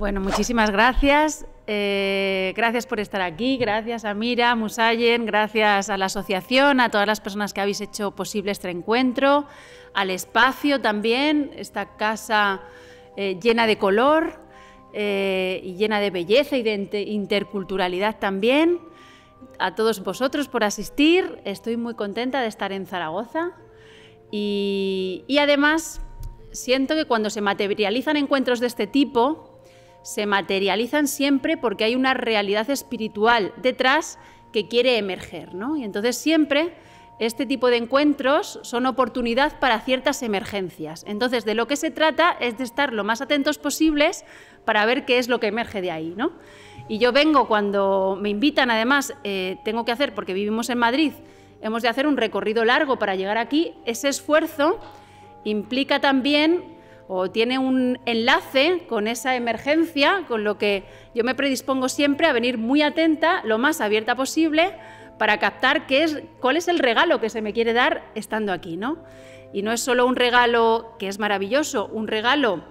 Bueno, muchísimas gracias. Eh, gracias por estar aquí, gracias a Mira, Musayen, gracias a la asociación, a todas las personas que habéis hecho posible este encuentro, al espacio también, esta casa eh, llena de color eh, y llena de belleza y de interculturalidad también. A todos vosotros por asistir, estoy muy contenta de estar en Zaragoza y, y además siento que cuando se materializan encuentros de este tipo, se materializan siempre porque hay una realidad espiritual detrás que quiere emerger. ¿no? Y entonces siempre este tipo de encuentros son oportunidad para ciertas emergencias. Entonces, de lo que se trata es de estar lo más atentos posibles para ver qué es lo que emerge de ahí. ¿no? Y yo vengo cuando me invitan, además, eh, tengo que hacer, porque vivimos en Madrid, hemos de hacer un recorrido largo para llegar aquí. Ese esfuerzo implica también o tiene un enlace con esa emergencia, con lo que yo me predispongo siempre a venir muy atenta, lo más abierta posible, para captar qué es, cuál es el regalo que se me quiere dar estando aquí, ¿no? Y no es solo un regalo que es maravilloso, un regalo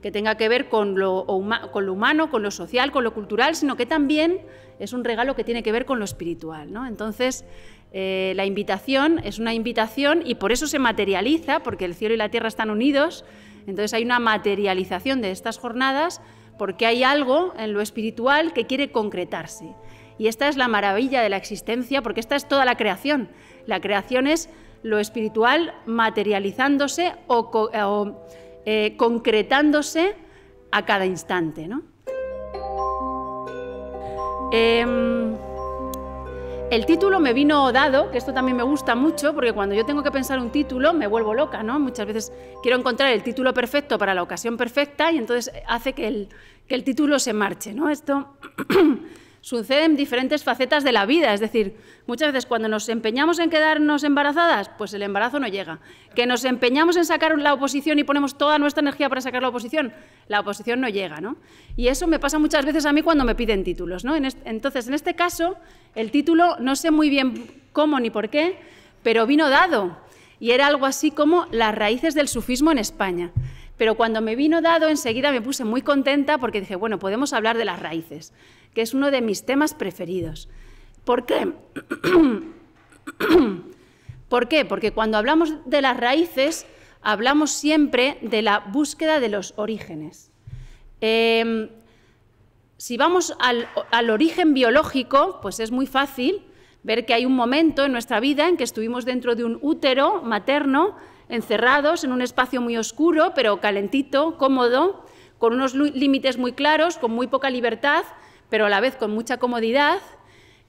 que tenga que ver con lo, humano, con lo social, con lo cultural, sino que también es un regalo que tiene que ver con lo espiritual. ¿no? Entonces, eh, la invitación es una invitación y por eso se materializa, porque el cielo y la tierra están unidos, entonces hay una materialización de estas jornadas porque hay algo en lo espiritual que quiere concretarse. Y esta es la maravilla de la existencia, porque esta es toda la creación. La creación es lo espiritual materializándose o, eh, eh, concretándose a cada instante. Em, el título me vino dado, que esto también me gusta mucho, porque cuando yo tengo que pensar un título me vuelvo loca, ¿no? Muchas veces quiero encontrar el título perfecto para la ocasión perfecta y entonces hace que el, que el título se marche, ¿no? Esto suceden diferentes facetas de la vida. Es decir, muchas veces cuando nos empeñamos en quedarnos embarazadas, pues el embarazo no llega. Que nos empeñamos en sacar la oposición y ponemos toda nuestra energía para sacar la oposición, la oposición no llega, ¿no? Y eso me pasa muchas veces a mí cuando me piden títulos, ¿no? Entonces, en este caso, el título no sé muy bien cómo ni por qué, pero vino dado. Y era algo así como las raíces del sufismo en España pero cuando me vino dado enseguida me puse muy contenta porque dije, bueno, podemos hablar de las raíces que es uno de mis temas preferidos. ¿Por qué? ¿Por qué? Porque cuando hablamos de las raíces, hablamos siempre de la búsqueda de los orígenes. Em, si vamos al, origen biológico, pues es muy fácil ver que hay un momento en nuestra vida en que estuvimos dentro de un útero materno, encerrados en un espacio muy oscuro, pero calentito, cómodo, con unos límites muy claros, con muy poca libertad, pero a la vez con mucha comodidad,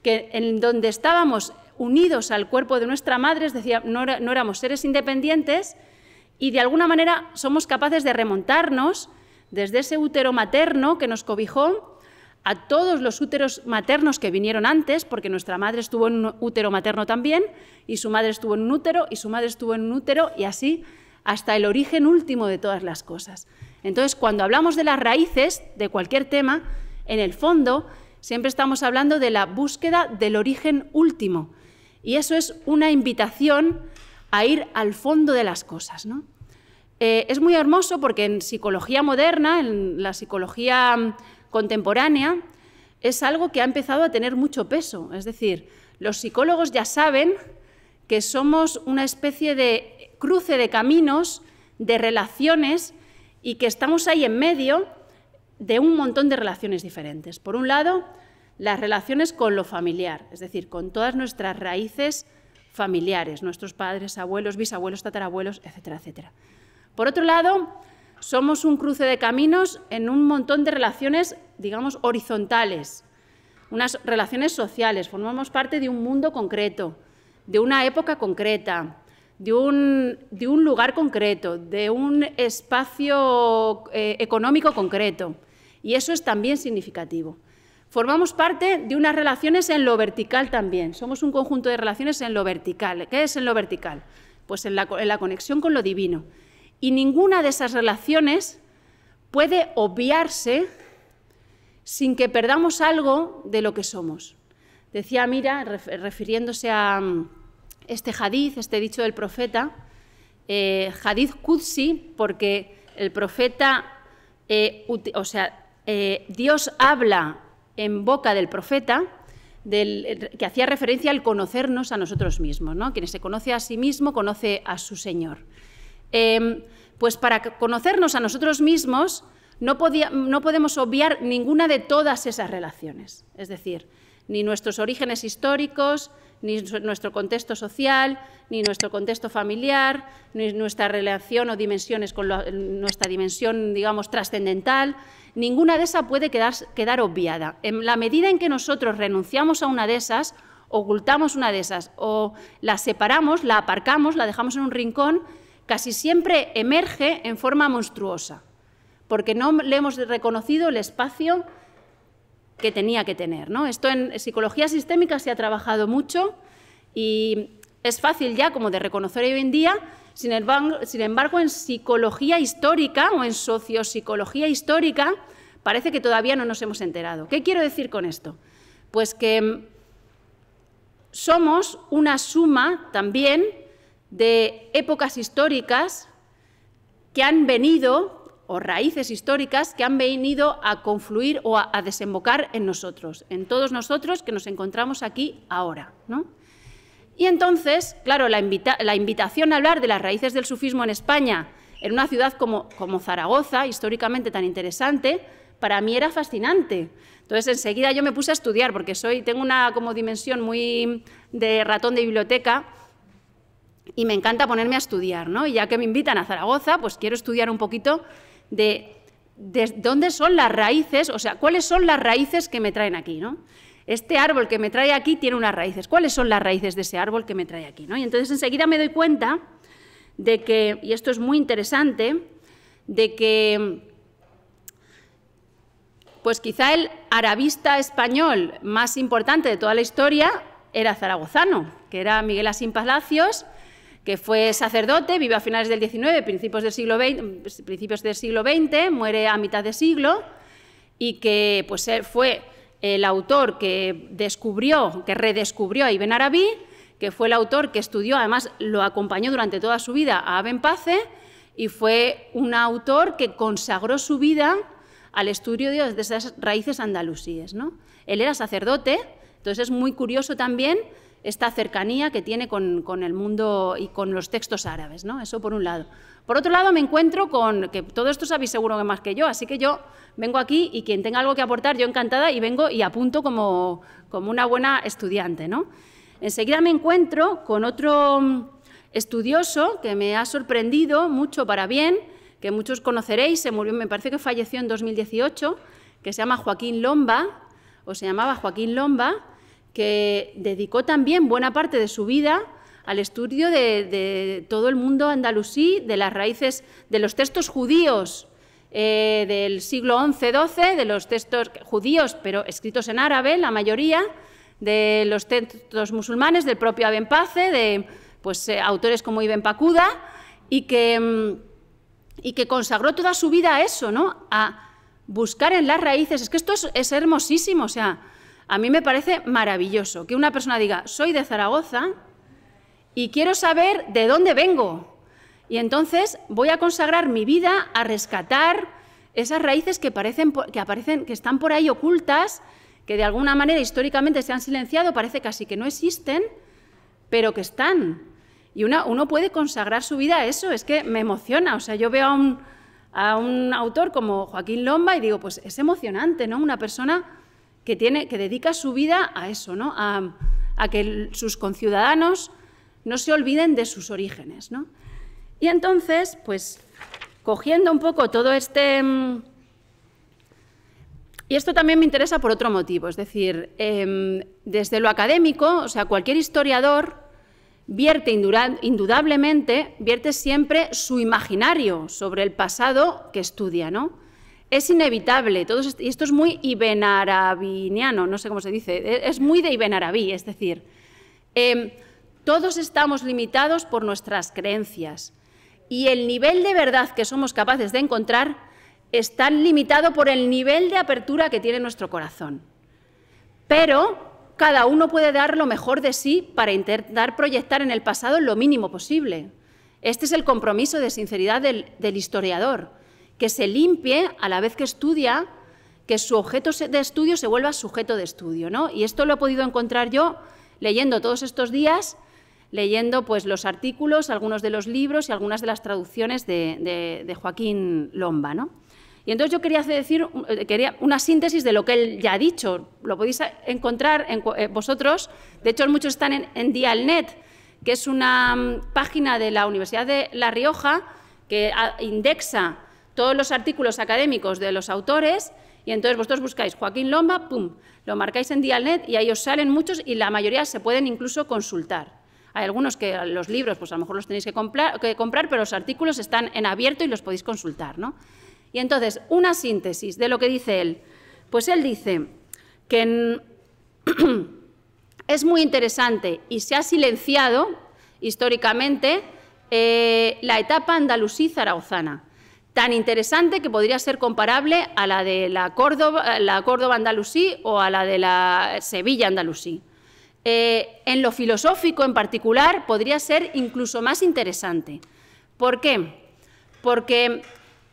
que en donde estábamos unidos al cuerpo de nuestra madre, es decir, no, no éramos seres independientes, y de alguna manera somos capaces de remontarnos desde ese útero materno que nos cobijó a todos los úteros maternos que vinieron antes, porque nuestra madre estuvo en un útero materno también, y su madre estuvo en un útero, y su madre estuvo en un útero, y así hasta el origen último de todas las cosas. Entonces, cuando hablamos de las raíces de cualquier tema, en el fondo siempre estamos hablando de la búsqueda del origen último. Y eso es una invitación a ir al fondo de las cosas. Eh, es muy hermoso porque en psicología moderna, en la psicología mm, contemporánea, es algo que ha empezado a tener mucho peso. Es decir, los psicólogos ya saben que somos una especie de cruce de caminos, de relaciones, y que estamos ahí en medio de un montón de relaciones diferentes. Por un lado, las relaciones con lo familiar, es decir, con todas nuestras raíces familiares, nuestros padres, abuelos, bisabuelos, tatarabuelos, etcétera, etcétera. Por otro lado, somos un cruce de caminos en un montón de relaciones, digamos, horizontales, unas relaciones sociales, formamos parte de un mundo concreto, de una época concreta, de un, lugar concreto, de un espacio eh, económico concreto. Y eso es también significativo. Formamos parte de unas relaciones en lo vertical también. Somos un conjunto de relaciones en lo vertical. ¿Qué es en lo vertical? Pues en la, conexión con lo divino. Y ninguna de esas relaciones puede obviarse sin que perdamos algo de lo que somos. Decía Mira, refiriéndose a mm, este hadiz, este dicho del profeta, hadith eh, hadiz Qudsi, porque el profeta eh, o sea, eh, Dios habla en boca del profeta, que hacía referencia al conocernos a nosotros mismos. Quien se conoce a sí mismo conoce a su Señor. Em, pues para conocernos a nosotros mismos no podemos obviar ninguna de todas esas relaciones, es decir, ni nuestros orígenes históricos, ni nuestro contexto social, ni nuestro contexto familiar, ni nuestra relación o dimensiones con nuestra dimensión, digamos, trascendental. Ninguna de esas puede quedar, quedar obviada. En la medida en que nosotros renunciamos a una de esas, ocultamos una de esas o la separamos, la aparcamos, la dejamos en un rincón, casi siempre emerge en forma monstruosa, porque no le hemos reconocido el espacio que tenía que tener. Esto en psicología sistémica se ha trabajado mucho y es fácil ya como de reconocer hoy en día, sin embargo, en psicología histórica o en sociopsicología histórica parece que todavía no nos hemos enterado. ¿Qué quiero decir con esto? Pues que mm, somos una suma también de épocas históricas que han venido o raíces históricas que han venido a confluir o a, desembocar en nosotros, en todos nosotros que nos encontramos aquí ahora. ¿no? Y entonces, claro, la, invitación a hablar de las raíces del sufismo en España, en una ciudad como, como Zaragoza, históricamente tan interesante, para mí era fascinante. Entonces enseguida yo me puse a estudiar porque soy tengo una como dimensión muy de ratón de biblioteca y me encanta ponerme a estudiar, ¿no? Y ya que me invitan a Zaragoza, pues quiero estudiar un poquito de, dónde son las raíces, o sea, cuáles son las raíces que me traen aquí, ¿no? Este árbol que me trae aquí tiene unas raíces. ¿Cuáles son las raíces de ese árbol que me trae aquí? ¿no? Y entonces enseguida me doy cuenta de que, y esto es muy interesante, de que pues quizá el arabista español más importante de toda la historia era zaragozano, que era Miguel Asín Palacios, que fue sacerdote, vive a finales del XIX, principios del siglo XX, mm, principios del siglo muere a mitad de siglo, y que pues, fue el autor que descubrió, que redescubrió a Ibn Arabi, que fue el autor que estudió, además lo acompañó durante toda su vida a Aben Pace, y fue un autor que consagró su vida al estudio de esas raíces andalusíes. ¿no? Él era sacerdote, entonces es muy curioso también esta cercanía que tiene con, el mundo y con los textos árabes, ¿no? Eso por un lado. Por otro lado, me encuentro con que todo esto sabéis seguro que más que yo, así que yo vengo aquí y quien tenga algo que aportar, yo encantada y vengo y apunto como, una buena estudiante, ¿no? Enseguida me encuentro con otro estudioso que me ha sorprendido mucho para bien, que muchos conoceréis, se murió, me parece que falleció en 2018, que se llama Joaquín Lomba, o se llamaba Joaquín Lomba, que dedicó también buena parte de su vida al estudio de, todo el mundo andalusí, de las raíces de los textos judíos eh, del siglo XI-XII, de los textos judíos, pero escritos en árabe, la mayoría, de los textos musulmanes, del propio Ibn Pace, de pues, eh, autores como Ibn Pacuda, y que, mm, y que consagró toda su vida a eso, ¿no? a buscar en las raíces. Es que esto es, es hermosísimo, o sea, a mí me parece maravilloso que una persona diga, soy de Zaragoza y quiero saber de dónde vengo. Y entonces voy a consagrar mi vida a rescatar esas raíces que, parecen, que, aparecen, que están por ahí ocultas, que de alguna manera históricamente se han silenciado, parece casi que no existen, pero que están. Y uno puede consagrar su vida a eso, es que me emociona. O sea, yo veo a un, a un autor como Joaquín Lomba y digo, pues es emocionante, ¿no? Una persona que, dedica su vida a eso, ¿no? a, que sus conciudadanos no se olviden de sus orígenes. ¿no? Y entonces, pues, cogiendo un poco todo este... Mm, y esto también me interesa por otro motivo, es decir, em, desde lo académico, o sea, cualquier historiador vierte indudablemente, vierte siempre su imaginario sobre el pasado que estudia, ¿no? es inevitable. esto, y esto es muy ibenarabiniano, no sé cómo se dice, e, es muy de Ibenarabí, es decir, em, todos estamos limitados por nuestras creencias y el nivel de verdad que somos capaces de encontrar está limitado por el nivel de apertura que tiene nuestro corazón. Pero cada uno puede dar lo mejor de sí para intentar proyectar en el pasado lo mínimo posible. Este es el compromiso de sinceridad del historiador que se limpie a la vez que estudia, que su objeto de estudio se vuelva sujeto de estudio. Y esto lo he podido encontrar yo leyendo todos estos días, leyendo pues, los artículos, algunos de los libros y algunas de las traducciones de, Joaquín Lomba. ¿no? Y entonces yo quería hacer decir eh, quería una síntesis de lo que él ya ha dicho. Lo podéis encontrar en, eh, vosotros. De hecho, muchos están en, Dialnet, que es una mm, página de la Universidad de La Rioja que ah, indexa todos los artículos académicos de los autores y entonces vosotros buscáis Joaquín Lomba, pum, lo marcáis en Dialnet y ahí os salen muchos y la mayoría se pueden incluso consultar. Hay algunos que los libros, pues a lo mejor los tenéis que comprar, que comprar pero los artículos están en abierto y los podéis consultar, ¿no? Y entonces, una síntesis de lo que dice él. Pues él dice que es muy interesante y se ha silenciado históricamente eh, la etapa andalusí-zaragozana tan interesante que podría ser comparable a la de la Córdoba, la Córdoba andalusí o a la de la Sevilla andalusí. Eh, en lo filosófico en particular podría ser incluso más interesante. ¿Por qué? Porque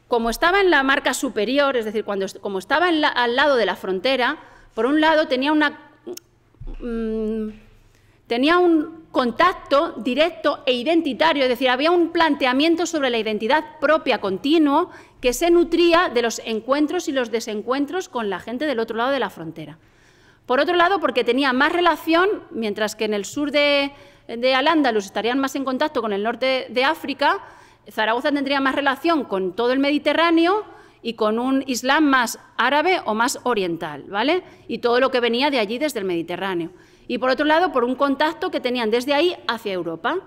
como estaba en la marca superior, es decir, cuando, como estaba al lado de la frontera, por un lado tenía una... Mm, tenía un, contacto directo e identitario, es decir, había un planteamiento sobre la identidad propia continuo que se nutría de los encuentros y los desencuentros con la gente del otro lado de la frontera. Por otro lado, porque tenía más relación, mientras que en el sur de, de Al-Ándalus estarían más en contacto con el norte de, de África, Zaragoza tendría más relación con todo el Mediterráneo y con un Islam más árabe o más oriental, ¿vale? Y todo lo que venía de allí desde el Mediterráneo y por otro lado por un contacto que tenían desde ahí hacia Europa.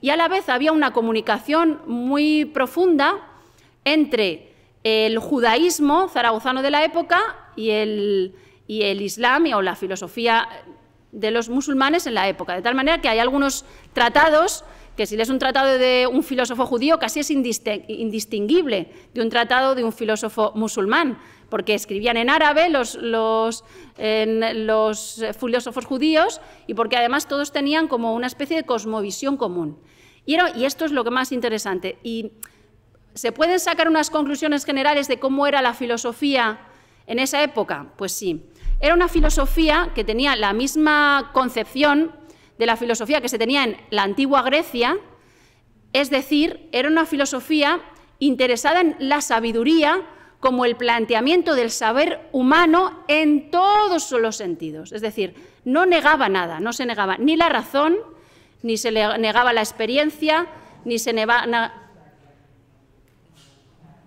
Y a la vez había una comunicación muy profunda entre el judaísmo zaragozano de la época y el, y el islam o la filosofía de los musulmanes en la época. De tal manera que hay algunos tratados que si lees un tratado de un filósofo judío casi es indistinguible de un tratado de un filósofo musulmán porque escribían en árabe los, los, filósofos judíos y porque además todos tenían como una especie de cosmovisión común. Y, esto es lo que más interesante. Y ¿Se pueden sacar unas conclusiones generales de cómo era la filosofía en esa época? Pues sí. Era una filosofía que tenía la misma concepción de la filosofía que se tenía en la antigua Grecia, es decir, era una filosofía interesada en la sabiduría como el planteamiento del saber humano en todos los sentidos. Es decir, no negaba nada, no se negaba ni la razón, ni se negaba la experiencia, ni se,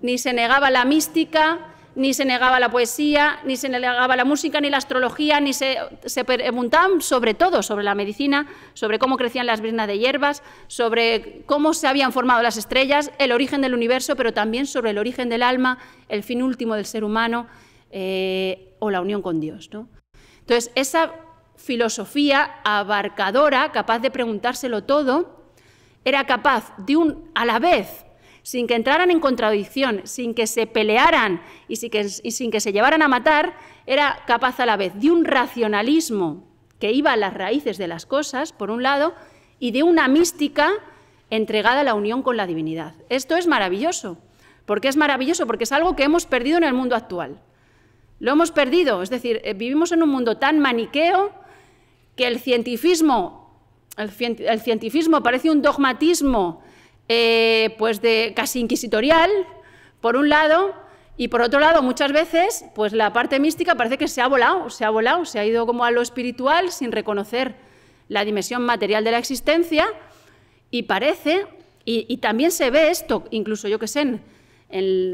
ni se negaba la mística, ni se negaba la poesía, ni se negaba la música, ni la astrología, ni se, preguntaban sobre todo, sobre la medicina, sobre cómo crecían las brinas de hierbas, sobre cómo se habían formado las estrellas, el origen del universo, pero también sobre el origen del alma, el fin último del ser humano eh, o la unión con Dios. Entonces, esa filosofía abarcadora, capaz de preguntárselo todo, era capaz de un, a la vez, sin que entraran en contradicción, sin que se pelearan y sin que, se llevaran a matar, era capaz a la vez de un racionalismo que iba a las raíces de las cosas, por un lado, y de una mística entregada a la unión con la divinidad. Esto es maravilloso. porque es maravilloso? Porque es algo que hemos perdido en el mundo actual. Lo hemos perdido, es decir, eh, vivimos en un mundo tan maniqueo que el cientifismo, el cientifismo parece un dogmatismo eh, pues de casi inquisitorial, por un lado, y por otro lado, muchas veces, pues la parte mística parece que se ha volado, se ha volado, se ha ido como a lo espiritual sin reconocer la dimensión material de la existencia, y parece, y, también se ve esto, incluso yo que sé, en,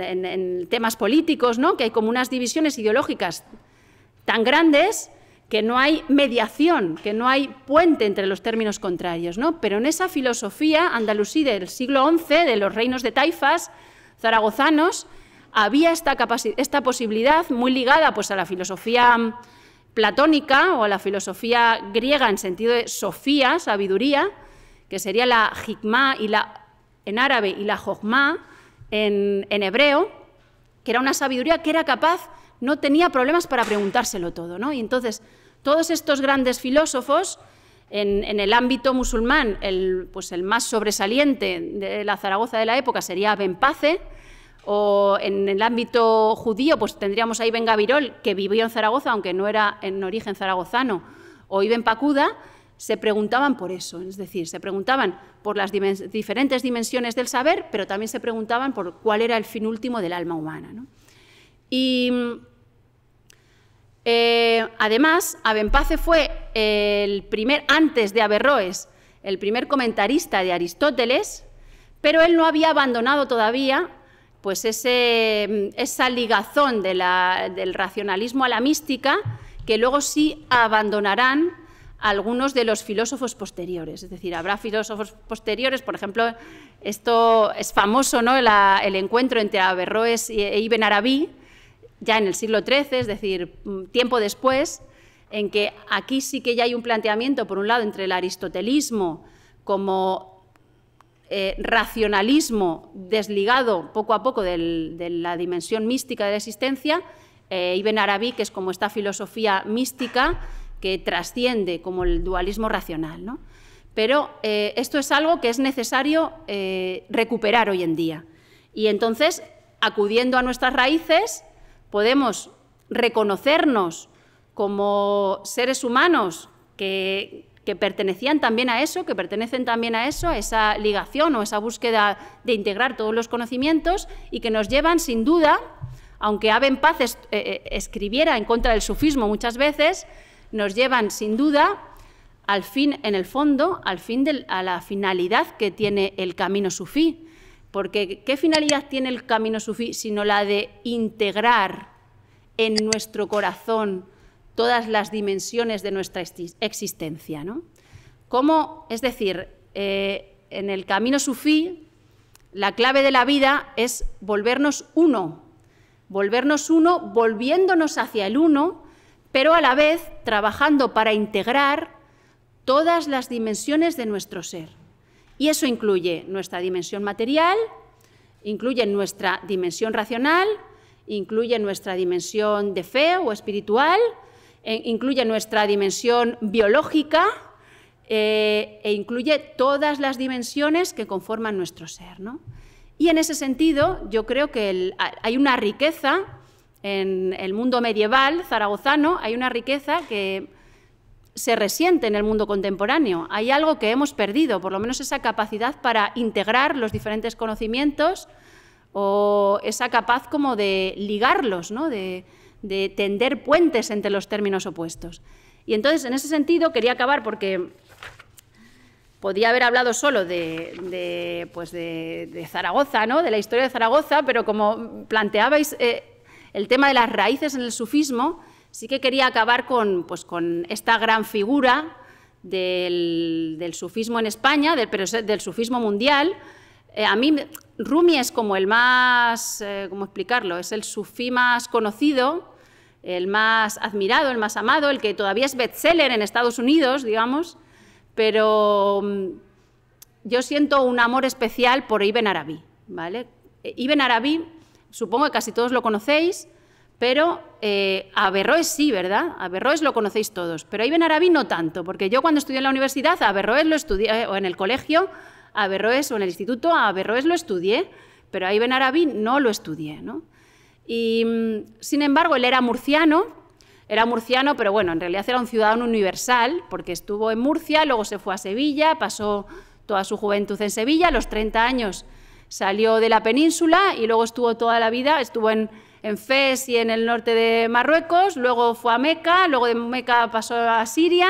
en temas políticos, ¿no? que hay como unas divisiones ideológicas tan grandes que no hay mediación, que no hay puente entre los términos contrarios. ¿no? Pero en esa filosofía andalusí del siglo XI, de los reinos de taifas zaragozanos, había esta, posibilidad muy ligada pues, a la filosofía platónica o a la filosofía griega en sentido de sofía, sabiduría, que sería la hikmah y la, en árabe y la jokmah en, hebreo, que era una sabiduría que era capaz no tenía problemas para preguntárselo todo, ¿no? Y entonces todos estos grandes filósofos, en, el ámbito musulmán, el, pues el más sobresaliente de la Zaragoza de la época sería Ben Pace, o en el ámbito judío, pues tendríamos a Ibn Gavirol, que vivió en Zaragoza, aunque no era en origen zaragozano, o Ibn Pacuda, se preguntaban por eso, es decir, se preguntaban por las diferentes dimensiones del saber, pero también se preguntaban por cuál era el fin último del alma humana. Y eh, además, Abenpace fue el primer, antes de Averroes, el primer comentarista de Aristóteles, pero él no había abandonado todavía pues ese, esa ligazón del racionalismo a la mística, que luego sí abandonarán algunos de los filósofos posteriores. Es decir, habrá filósofos posteriores, por ejemplo, esto es famoso, ¿no? el encuentro entre Averroes e Ibn Arabi, ya en el siglo XIII, es decir, mm, tiempo después, en que aquí sí que ya hay un planteamiento, por un lado, entre el aristotelismo como eh, racionalismo desligado poco a poco de la dimensión mística de la existencia, y eh, Ibn Arabi, que es como esta filosofía mística que trasciende como el dualismo racional. Pero eh, esto es algo que es necesario recuperar hoy en día. Y entonces, acudiendo a nuestras raíces, podemos reconocernos como seres humanos que, pertenecían también a eso, que pertenecen también a eso, a esa ligación o esa búsqueda de integrar todos los conocimientos y que nos llevan sin duda, aunque Aben Paz eh, eh, escribiera en contra del sufismo muchas veces, nos llevan sin duda al fin, en el fondo, al fin a la finalidad que tiene el camino sufí, porque ¿qué finalidad tiene el camino sufí sino la de integrar en nuestro corazón todas las dimensiones de nuestra existencia? ¿no? es decir, eh, en el camino sufí la clave de la vida es volvernos uno, volvernos uno volviéndonos hacia el uno, pero a la vez trabajando para integrar todas las dimensiones de nuestro ser. Y eso incluye nuestra dimensión material, incluye nuestra dimensión racional, incluye nuestra dimensión de fe o espiritual, e incluye nuestra dimensión biológica eh, e incluye todas las dimensiones que conforman nuestro ser. ¿no? Y en ese sentido, yo creo que hay una riqueza en el mundo medieval zaragozano, hay una riqueza que se resiente en el mundo contemporáneo. Hay algo que hemos perdido, por lo menos esa capacidad para integrar los diferentes conocimientos o esa capaz como de ligarlos, ¿no? de, tender puentes entre los términos opuestos. Y entonces, en ese sentido, quería acabar porque podía haber hablado solo de, pues de, Zaragoza, ¿no? de la historia de Zaragoza, pero como planteabais eh, el tema de las raíces en el sufismo, Sí que quería acabar con, pues, esta gran figura del, sufismo en España, del, pero del sufismo mundial. Eh, a mí Rumi es como el más, eh, ¿cómo explicarlo? Es el sufí más conocido, el más admirado, el más amado, el que todavía es bestseller en Estados Unidos, digamos, pero mm, yo siento un amor especial por Ibn Arabi, ¿vale? Eh, Ibn Arabi, supongo que casi todos lo conocéis, pero eh, a Berroes sí, ¿verdad? A Berroes lo conocéis todos, pero a Ibn Arabi no tanto, porque yo cuando estudié en la universidad, a Berroes lo estudié, eh, o en el colegio, a Berroes, o en el instituto, a Berroes lo estudié, pero a Ibn Arabi no lo estudié, ¿no? Y, mm, sin embargo, él era murciano, era murciano, pero bueno, en realidad era un ciudadano universal, porque estuvo en Murcia, luego se fue a Sevilla, pasó toda su juventud en Sevilla, a los 30 años salió de la península y luego estuvo toda la vida, estuvo en en Fez y en el norte de Marruecos, luego fue a Meca, luego de Meca pasó a Siria,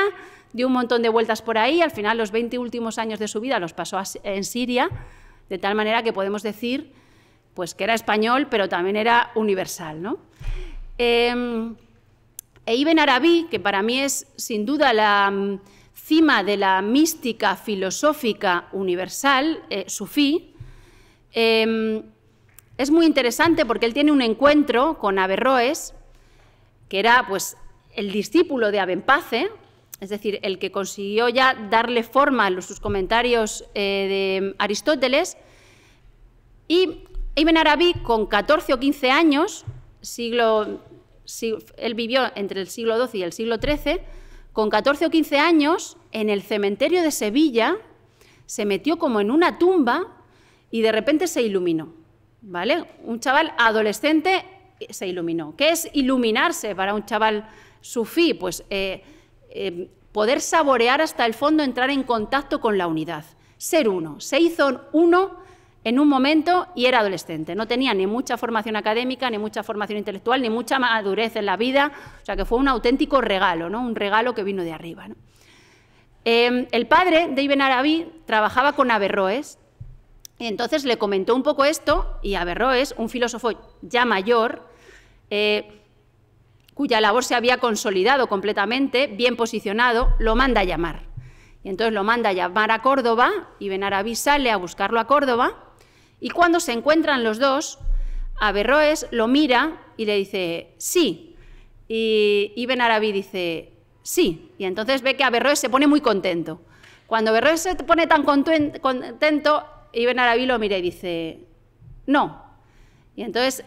dio un montón de vueltas por ahí, al final los 20 últimos años de su vida los pasó en Siria, de tal manera que podemos decir pues, que era español, pero también era universal. ¿no? Eh, em, e Ibn Arabi, que para mí es sin duda la mm, cima de la mística filosófica universal, eh, sufí, em, es muy interesante porque él tiene un encuentro con Averroes, que era pues el discípulo de Abenpace, es decir, el que consiguió ya darle forma a sus comentarios eh, de Aristóteles. Y Ibn Arabi, con 14 o 15 años, siglo, él vivió entre el siglo XII y el siglo XIII, con 14 o 15 años, en el cementerio de Sevilla, se metió como en una tumba y de repente se iluminó. Un chaval adolescente eh, se iluminó. ¿Qué es iluminarse para un chaval sufí? Pues eh, eh, poder saborear hasta el fondo, entrar en contacto con la unidad, ser uno. Se hizo uno en un momento y era adolescente. No tenía ni mucha formación académica, ni mucha formación intelectual, ni mucha madurez en la vida. O sea que fue un auténtico regalo, ¿no? un regalo que vino de arriba. el padre de Ibn Arabi trabajaba con Averroes entonces le comentó un poco esto y Averroes, un filósofo ya mayor, eh, cuya labor se había consolidado completamente, bien posicionado, lo manda a llamar. Y entonces lo manda a llamar a Córdoba y Benarabí sale a buscarlo a Córdoba y cuando se encuentran los dos, Averroes lo mira y le dice, sí. Y, y dice, sí. Y entonces ve que Averroes se pone muy contento. Cuando Averroes se pone tan contento, Ibn Arabi lo mira y dice, no. Y entonces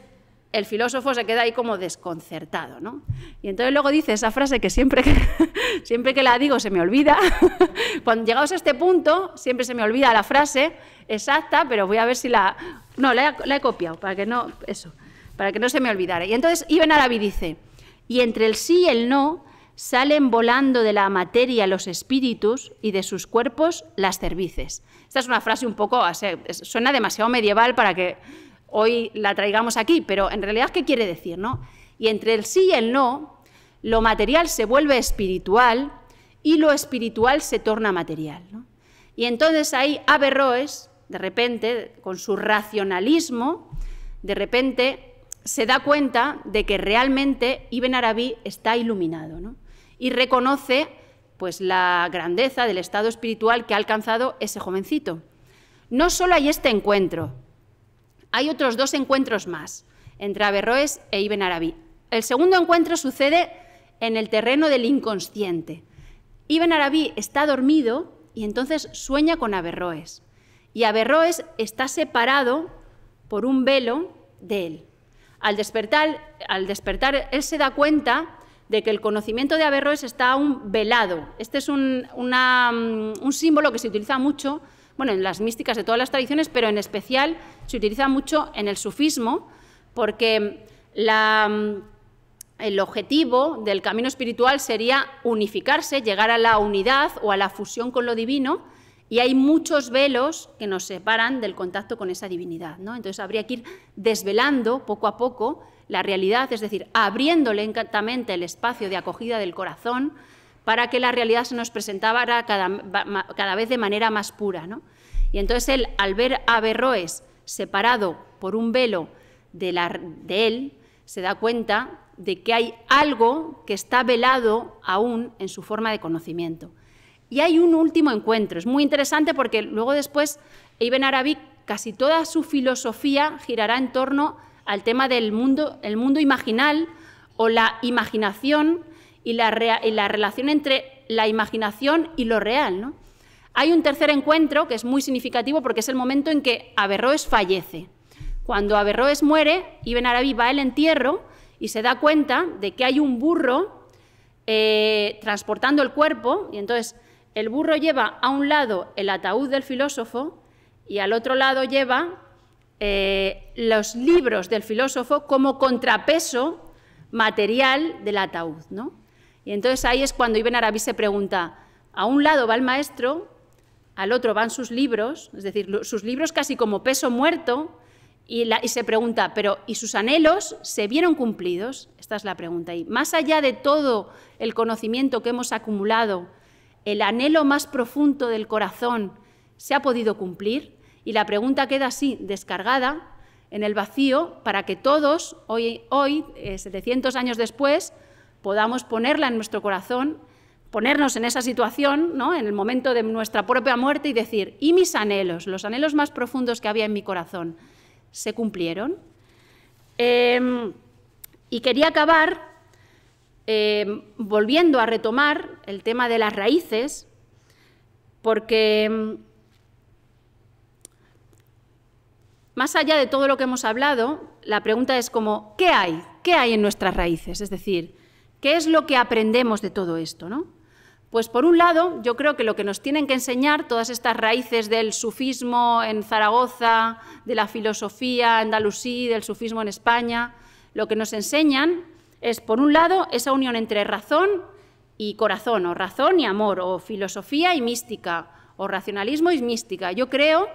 el filósofo se queda ahí como desconcertado, ¿no? Y entonces luego dice esa frase que siempre que, siempre que la digo se me olvida. Cuando llegamos a este punto, siempre se me olvida la frase exacta, pero voy a ver si la... No, la, he copiado, para que no... Eso, para que no se me olvidara. Y entonces Ibn Arabi dice, y entre el sí y el no salen volando de la materia los espíritus y de sus cuerpos las cervices. Esta es una frase un poco, suena demasiado medieval para que hoy la traigamos aquí, pero en realidad ¿qué quiere decir? No? Y entre el sí y el no, lo material se vuelve espiritual y lo espiritual se torna material. Y entonces ahí Averroes, de repente, con su racionalismo, de repente se da cuenta de que realmente Ibn Arabi está iluminado. ¿no? y reconoce pues la grandeza del estado espiritual que ha alcanzado ese jovencito. No solo hay este encuentro, hay otros dos encuentros más entre Averroes e Ibn Arabi. El segundo encuentro sucede en el terreno del inconsciente. Ibn Arabi está dormido y entonces sueña con Averroes. Y Averroes está separado por un velo de él. Al despertar, al despertar él se da cuenta de que el conocimiento de Averroes está aún velado. Este es mm, un, símbolo que se utiliza mucho, bueno, en las místicas de todas las tradiciones, pero en especial se utiliza mucho en el sufismo, porque mm, mm, el objetivo del camino espiritual sería unificarse, llegar a la unidad o a la fusión con lo divino, y hay muchos velos que nos separan del contacto con esa divinidad. Entonces habría que ir desvelando poco a poco la realidad, es decir, abriéndole encantamente el espacio de acogida del corazón para que la realidad se nos presentara cada, cada vez de manera más pura. ¿no? Y entonces él, al ver a Berroes separado por un velo de, la, él, se da cuenta de que hay algo que está velado aún en su forma de conocimiento. Y hay un último encuentro. Es muy interesante porque luego después Ibn Arabi, casi toda su filosofía girará en torno a al tema del mundo, el mundo imaginal o la imaginación y la, la relación entre la imaginación y lo real. Hay un tercer encuentro que es muy significativo porque es el momento en que Averroes fallece. Cuando Averroes muere, Ibn Arabi va al entierro y se da cuenta de que hay un burro eh, transportando el cuerpo y entonces el burro lleva a un lado el ataúd del filósofo y al otro lado lleva eh, los libros del filósofo como contrapeso material del ataúd. ¿no? Y entonces ahí es cuando Ibn Arabi se pregunta, a un lado va el maestro, al otro van sus libros, es decir, sus libros casi como peso muerto, y, y, se pregunta, pero ¿y sus anhelos se vieron cumplidos? Esta es la pregunta. Y más allá de todo el conocimiento que hemos acumulado, ¿el anhelo más profundo del corazón se ha podido cumplir? y la pregunta queda así, descargada en el vacío, para que todos, hoy, hoy 700 eh, años después, podamos ponerla en nuestro corazón, ponernos en esa situación, ¿no? en el momento de nuestra propia muerte y decir, ¿y mis anhelos, los anhelos más profundos que había en mi corazón, se cumplieron? Em, y quería acabar em, volviendo a retomar el tema de las raíces, porque em, Más allá de todo lo que hemos hablado, la pregunta es como, ¿qué hay? ¿Qué hay en nuestras raíces? Es decir, ¿qué es lo que aprendemos de todo esto? ¿no? Pues por un lado, yo creo que lo que nos tienen que enseñar todas estas raíces del sufismo en Zaragoza, de la filosofía andalusí, del sufismo en España, lo que nos enseñan es, por un lado, esa unión entre razón y corazón, o razón y amor, o filosofía y mística, o racionalismo y mística. Yo creo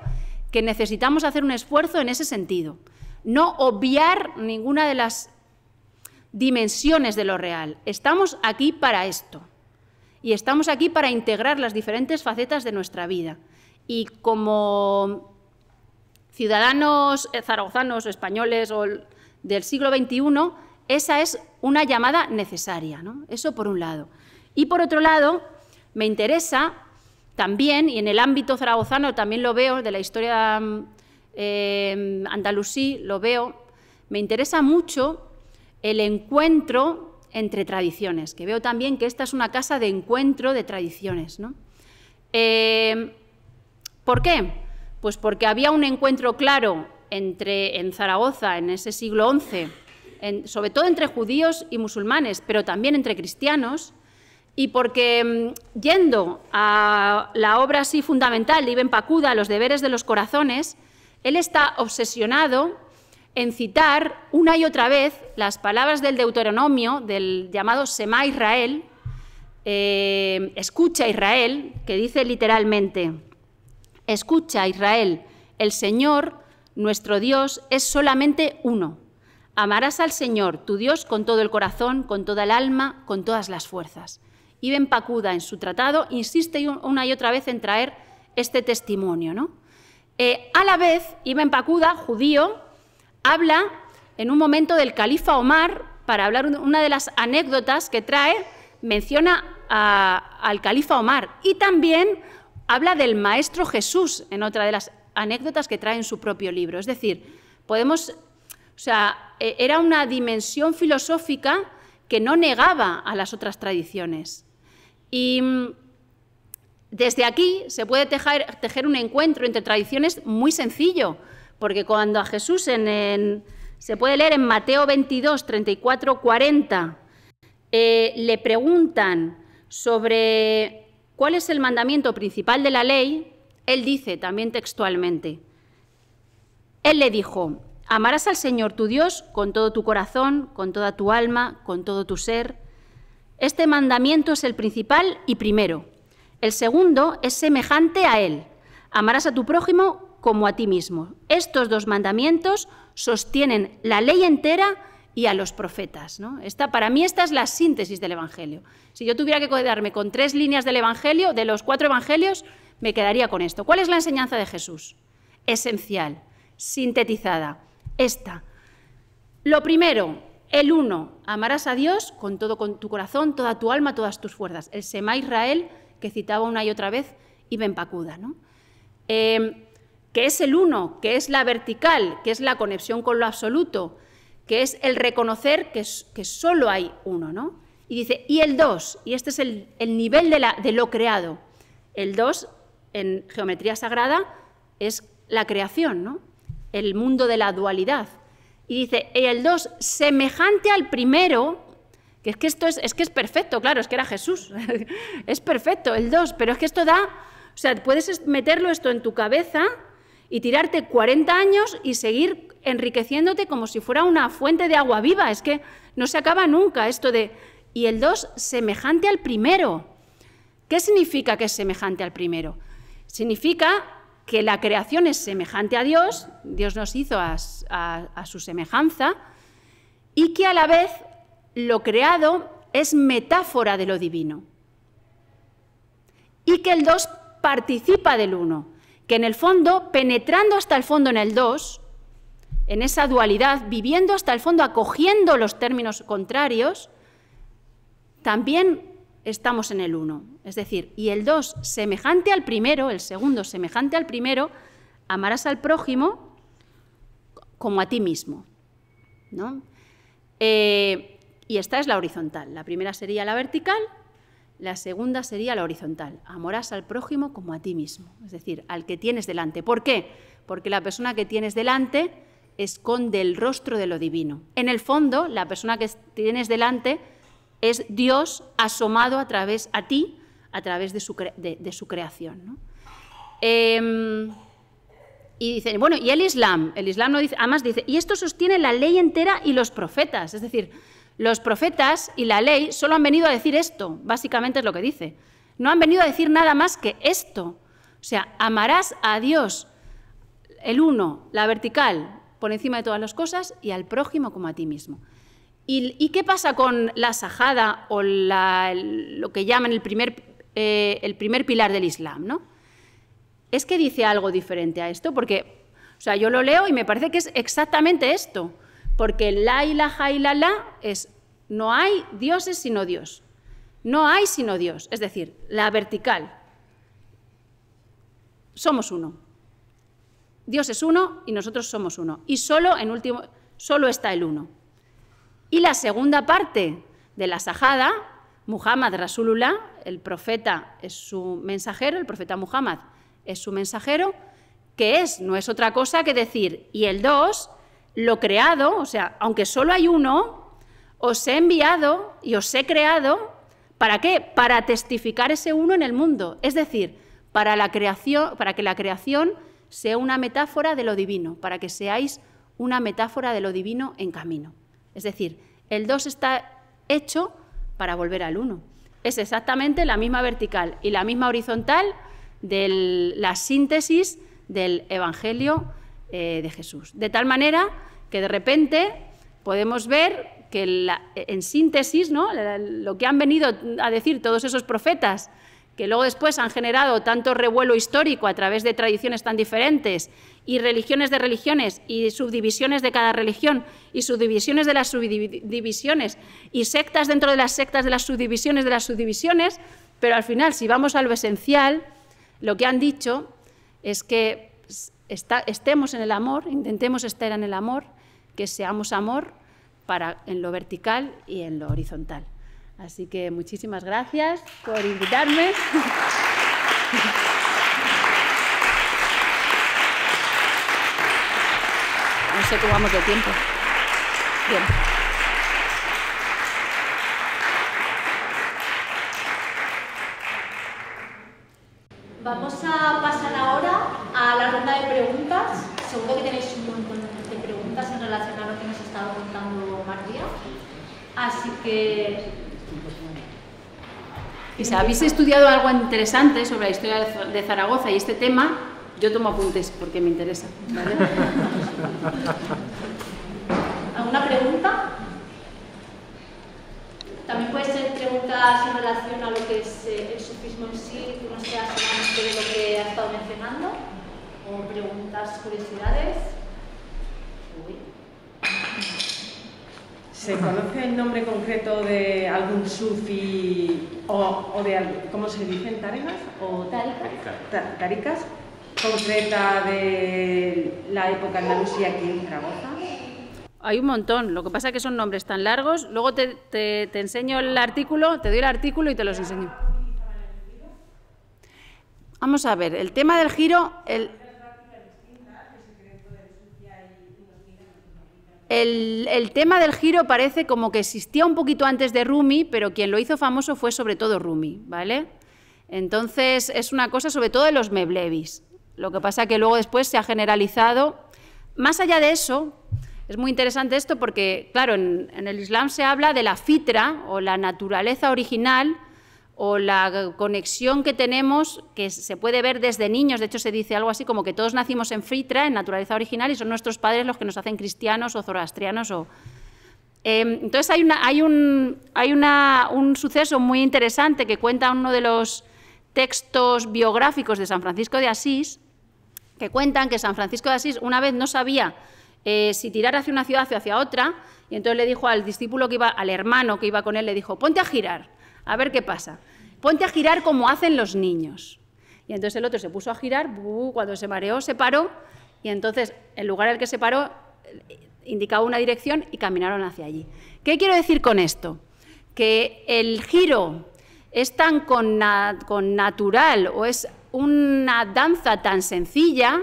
que necesitamos hacer un esfuerzo en ese sentido. No obviar ninguna de las dimensiones de lo real. Estamos aquí para esto. Y estamos aquí para integrar las diferentes facetas de nuestra vida. Y como ciudadanos eh, zaragozanos españoles o del siglo XXI, esa es una llamada necesaria. ¿no? Eso por un lado. Y por otro lado, me interesa también, y en el ámbito zaragozano también lo veo, de la historia mm, eh, andalusí lo veo, me interesa mucho el encuentro entre tradiciones, que veo también que esta es una casa de encuentro de tradiciones. Eh, ¿Por qué? Pues porque había un encuentro claro entre, en Zaragoza en ese siglo XI, sobre todo entre judíos y musulmanes, pero también entre cristianos, y porque mm, yendo a la obra así fundamental de Ibn Pacuda, Los deberes de los corazones, él está obsesionado en citar una y otra vez las palabras del Deuteronomio, del llamado Semá Israel, eh, escucha Israel, que dice literalmente, escucha Israel, el Señor, nuestro Dios, es solamente uno. Amarás al Señor, tu Dios, con todo el corazón, con toda el alma, con todas las fuerzas. Ibn Pacuda, en su tratado, insiste una y otra vez en traer este testimonio. ¿no? Eh, a la vez, Ibn Pacuda, judío, habla en un momento del califa Omar, para hablar una de las anécdotas que trae, menciona al califa Omar y también habla del maestro Jesús en otra de las anécdotas que trae en su propio libro. Es decir, podemos, o sea, e, era una dimensión filosófica que no negaba a las otras tradiciones. Y mm, desde aquí se puede tejer, un encuentro entre tradiciones muy sencillo, porque cuando a Jesús se puede leer en Mateo 22, 34, 40, le preguntan sobre cuál es el mandamiento principal de la ley, él dice también textualmente, él le dijo, amarás al Señor tu Dios con todo tu corazón, con toda tu alma, con todo tu ser, este mandamiento es el principal y primero. El segundo es semejante a él. Amarás a tu prójimo como a ti mismo. Estos dos mandamientos sostienen la ley entera y a los profetas. ¿no? Esta, para mí esta es la síntesis del Evangelio. Si yo tuviera que quedarme con tres líneas del Evangelio, de los cuatro Evangelios, me quedaría con esto. ¿Cuál es la enseñanza de Jesús? Esencial, sintetizada. Esta. Lo primero, el uno, amarás a Dios con todo con tu corazón, toda tu alma, todas tus fuerzas. El Semá Israel, que citaba una y otra vez Ibn Pacuda. ¿no? Em, que es el uno, que es la vertical, que es la conexión con lo absoluto, que es el reconocer que, solo hay uno. ¿no? Y dice, y el dos? y este es el, nivel de, lo creado. El dos, en geometría sagrada, es la creación, ¿no? el mundo de la dualidad. Y dice, y eh, el 2, semejante al primero, que es que esto es, es que es perfecto, claro, es que era Jesús, es perfecto el 2, pero es que esto da, o sea, puedes meterlo esto en tu cabeza y tirarte 40 años y seguir enriqueciéndote como si fuera una fuente de agua viva, es que no se acaba nunca esto de, y el 2, semejante al primero. ¿Qué significa que es semejante al primero? Significa que la creación es semejante a Dios, Dios nos hizo a, su semejanza, y que a la vez lo creado es metáfora de lo divino. Y que el dos participa del uno, que en el fondo, penetrando hasta el fondo en el dos, en esa dualidad, viviendo hasta el fondo, acogiendo los términos contrarios, también estamos en el uno. Es decir, y el dos semejante al primero, el segundo semejante al primero, amarás al prójimo como a ti mismo. ¿no? Eh, y esta es la horizontal. La primera sería la vertical, la segunda sería la horizontal. Amarás al prójimo como a ti mismo, es decir, al que tienes delante. ¿Por qué? Porque la persona que tienes delante esconde el rostro de lo divino. En el fondo, la persona que tienes delante es Dios asomado a través a ti a través de su, creación. Em, y dicen, bueno, ¿y el Islam? El Islam no dice, además dice, y esto sostiene la ley entera y los profetas. Es decir, los profetas y la ley solo han venido a decir esto, básicamente es lo que dice. No han venido a decir nada más que esto. O sea, amarás a Dios, el uno, la vertical, por encima de todas las cosas, y al prójimo como a ti mismo. ¿Y, qué pasa con la sajada o lo que llaman el primer eh, el primer pilar del Islam, ¿no? Es que dice algo diferente a esto, porque, o sea, yo lo leo y me parece que es exactamente esto, porque la la la es no hay dioses sino Dios, no hay sino Dios, es decir, la vertical. Somos uno. Dios es uno y nosotros somos uno. Y solo en último, solo está el uno. Y la segunda parte de la sajada Muhammad Rasulullah, el profeta es su mensajero, el profeta Muhammad es su mensajero, que es, no es otra cosa que decir, y el dos, lo creado, o sea, aunque solo hay uno, os he enviado y os he creado, ¿para qué? Para testificar ese uno en el mundo, es decir, para, la creación, para que la creación sea una metáfora de lo divino, para que seáis una metáfora de lo divino en camino. Es decir, el dos está hecho para volver al uno Es exactamente la misma vertical y la misma horizontal de la síntesis del Evangelio eh, de Jesús. De tal manera que de repente podemos ver que en síntesis, ¿no? lo que han venido a decir todos esos profetas que luego después han generado tanto revuelo histórico a través de tradiciones tan diferentes y religiones de religiones y subdivisiones de cada religión y subdivisiones de las subdivisiones y sectas dentro de las sectas de las subdivisiones de las subdivisiones, pero al final, si vamos a lo esencial, lo que han dicho es que estemos en el amor, intentemos estar en el amor, que seamos amor para, en lo vertical y en lo horizontal. Así que muchísimas gracias por invitarme. No sé cómo vamos de tiempo. Bien. Vamos a pasar ahora a la ronda de preguntas. Seguro que tenéis un montón de preguntas en relación a lo que nos ha estado contando María. Así que si ¿habéis estudiado algo interesante sobre la historia de Zaragoza y este tema? Yo tomo apuntes porque me interesa. ¿Alguna pregunta? También puede ser preguntas en relación a lo que es eh, el sufismo en sí, que no sea solamente lo que ha estado mencionando, o preguntas, curiosidades. Uy. ¿Se conoce el nombre concreto de algún sufi o, de cómo se dicen taregas taricas? taricas concreta de la época andalusí aquí en Zaragoza. Hay un montón, lo que pasa es que son nombres tan largos. Luego te, enseño el artículo, te doy el artículo y te los enseño. Vamos a ver, el tema del giro, el, El, tema del giro parece como que existía un poquito antes de Rumi, pero quien lo hizo famoso fue sobre todo Rumi, ¿vale? Entonces es una cosa sobre todo de los meblevis. Lo que pasa que luego después se ha generalizado. Más allá de eso, es muy interesante esto porque, claro, en el Islam se habla de la fitra o la naturaleza original o la conexión que tenemos, que se puede ver desde niños, de hecho se dice algo así como que todos nacimos en Fritra, en naturaleza original, y son nuestros padres los que nos hacen cristianos o zoroastrianos. O, eh, entonces hay, un, suceso muy interesante que cuenta uno de los textos biográficos de San Francisco de Asís, que cuentan que San Francisco de Asís una vez no sabía eh, si tirar hacia una ciudad o hacia otra, y entonces le dijo al discípulo que iba, al hermano que iba con él, le dijo, ponte a girar, a ver qué pasa ponte a girar como hacen los niños. Y entonces el otro se puso a girar, cuando se mareó se paró, y entonces el lugar al que se paró indicaba una dirección y caminaron hacia allí. ¿Qué quiero decir con esto? Que el giro es tan con natural o es una danza tan sencilla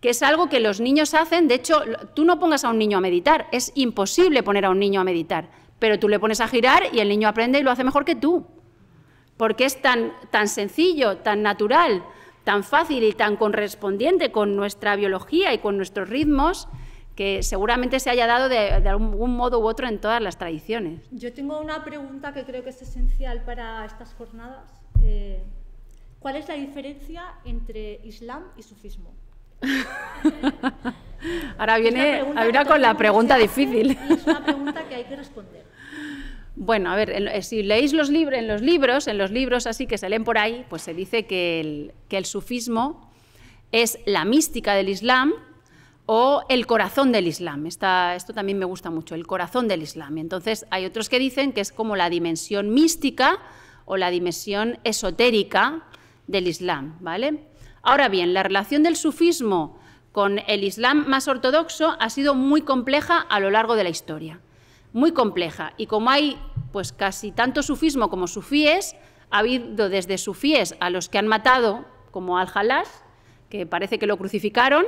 que es algo que los niños hacen. De hecho, tú no pongas a un niño a meditar, es imposible poner a un niño a meditar, pero tú le pones a girar y el niño aprende y lo hace mejor que tú porque es tan, tan sencillo, tan natural, tan fácil y tan correspondiente con nuestra biología y con nuestros ritmos que seguramente se haya dado de, algún modo u otro en todas las tradiciones. Yo tengo una pregunta que creo que es esencial para estas jornadas. Eh, ¿Cuál es la diferencia entre Islam y sufismo? Ahora viene, ahora con la pregunta difícil. Es una pregunta que hay que responder. Bueno, a ver, eh, si leéis los libros, en los libros, en los libros así que se leen por ahí, pues se dice que el, sufismo es la mística del Islam o el corazón del Islam. esto también me gusta mucho, el corazón del Islam. Entonces, hay otros que dicen que es como la dimensión mística o la dimensión esotérica del Islam, ¿vale? Ahora bien, la relación del sufismo con el Islam más ortodoxo ha sido muy compleja a lo largo de la historia muy compleja. Y como hay pues casi tanto sufismo como sufíes, ha habido desde sufíes a los que han matado, como Al-Jalash, que parece que lo crucificaron,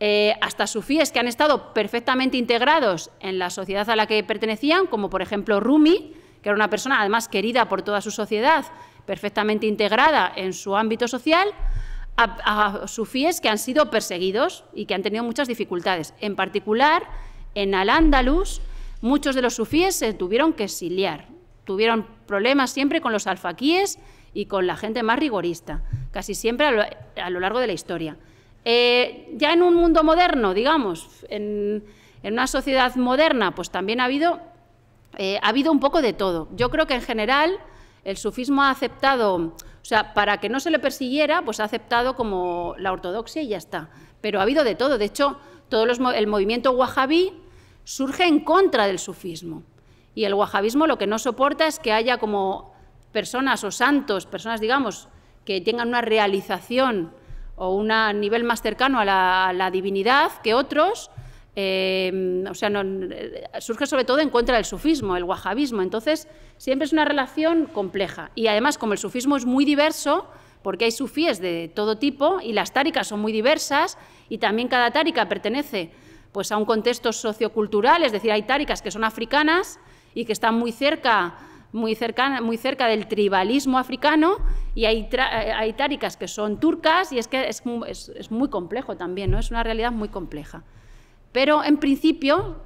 eh, hasta sufíes que han estado perfectamente integrados en la sociedad a la que pertenecían, como por ejemplo Rumi, que era una persona además querida por toda su sociedad, perfectamente integrada en su ámbito social, a, a sufíes que han sido perseguidos y que han tenido muchas dificultades. En particular, en Al-Ándalus, Muchos de los sufíes se tuvieron que exiliar, tuvieron problemas siempre con los alfaquíes y con la gente más rigorista, casi siempre a lo, largo de la historia. Eh, ya en un mundo moderno, digamos, en, una sociedad moderna, pues también ha habido, eh, ha habido un poco de todo. Yo creo que en general el sufismo ha aceptado, o sea, para que no se le persiguiera, pues ha aceptado como la ortodoxia y ya está. Pero ha habido de todo. De hecho, todo el movimiento wahhabí surge en contra del sufismo. Y el wahabismo lo que no soporta es que haya como personas o santos, personas, digamos, que tengan una realización o un nivel más cercano a la, divinidad que otros, eh, o sea, eh, surge sobre todo en contra del sufismo, el wahabismo. Entonces, siempre es una relación compleja. Y además, como el sufismo es muy diverso, porque hay sufíes de todo tipo y las táricas son muy diversas, y también cada tárica pertenece pues a un contexto sociocultural, es decir, hay táricas que son africanas y que están muy cerca, muy muy cerca del tribalismo africano y eh, hay, táricas que son turcas y es que es, es muy complejo también, ¿no? es una realidad muy compleja. Pero en principio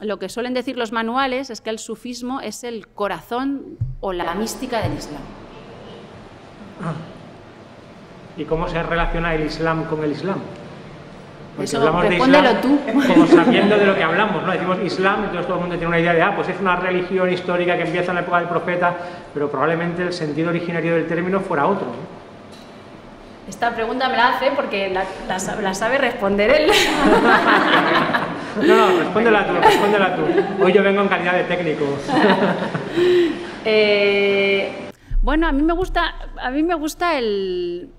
lo que suelen decir los manuales es que el sufismo es el corazón o la mística del Islam. Ah. ¿Y cómo se relaciona el Islam con el Islam? Eso, tú. Como sabiendo de lo que hablamos, ¿no? Decimos Islam, entonces todo el mundo tiene una idea de, ah, pues es una religión histórica que empieza en la época del profeta, pero probablemente el sentido originario del término fuera otro. Esta pregunta me la hace porque la, sabe responder él. No, no, respóndela tú, respóndela tú. Hoy yo vengo en calidad de técnico. Eh, bueno, a mí me gusta, a mí me gusta el,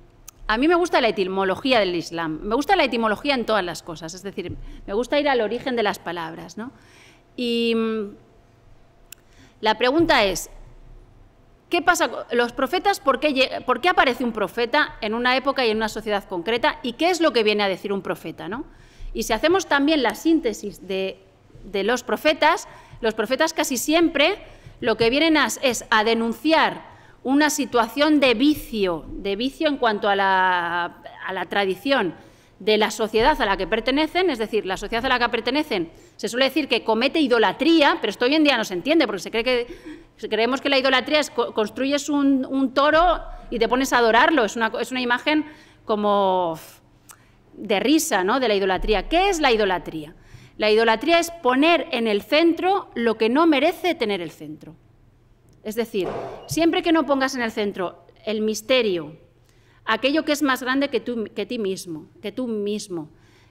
a mí me gusta la etimología del Islam, me gusta la etimología en todas las cosas, es decir, me gusta ir al origen de las palabras. Y mm, la pregunta es, ¿qué pasa? ¿Los profetas por qué, aparece un profeta en una época y en una sociedad concreta? ¿Y qué es lo que viene a decir un profeta? ¿no? Y si hacemos también la síntesis de, los profetas, los profetas casi siempre lo que vienen es a denunciar una situación de vicio, de vicio en cuanto a la, tradición de la sociedad a la que pertenecen, es decir, la sociedad a la que pertenecen, se suele decir que comete idolatría, pero esto hoy en día no se entiende, porque se cree que creemos que la idolatría es construyes un, toro y te pones a adorarlo, es una, es una imagen como de risa, ¿no? De la idolatría. ¿Qué es la idolatría? La idolatría es poner en el centro lo que no merece tener el centro. Es decir, siempre que no pongas en el centro el misterio, aquello que es más grande que, tú, que ti mismo, que tú mismo,